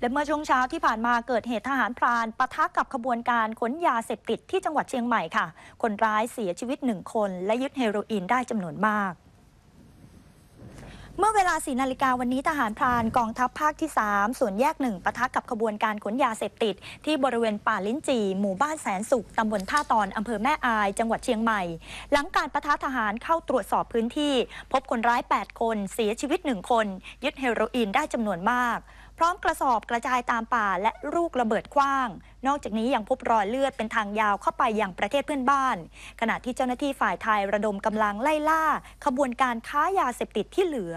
และเมื่อช่วงเช้าที่ผ่านมาเกิดเหตุทหารพรานปะทะกับขบวนการขนยาเสพติดที่จังหวัดเชียงใหม่ค่ะ คนร้ายเสียชีวิตหนึ่งคนและยึดเฮโรอีนได้จำนวนมาก เมื่อเวลาสีนาฬิกาวันนี้ทหารพรานกองทัพภาคที่3ส่วนแยกหนึ่งปะทะกับขบวนการขนยาเสพติด ที่บริเวณป่าลิ้นจีหมู่บ้านแสนสุขตำบลท่าตอนอำเภอแม่อายจังหวัดเชียงใหม่ หลังการปะทะทหารเข้าตรวจสอบพื้นที่ พบคนร้าย 8 คนเสียชีวิต1คนยึดเฮโรอีนได้จำนวนมากพร้อมกระสอบกระจายตามป่าและลูกระเบิดกว้าง นอกจากนี้ยังพบรอยเลือดเป็นทางยาวเข้าไปอย่างประเทศเพื่อนบ้าน ขณะที่เจ้าหน้าที่ฝ่ายไทยระดมกำลังไล่ล่า ขบวนการค้ายาเสพติดที่เหลือ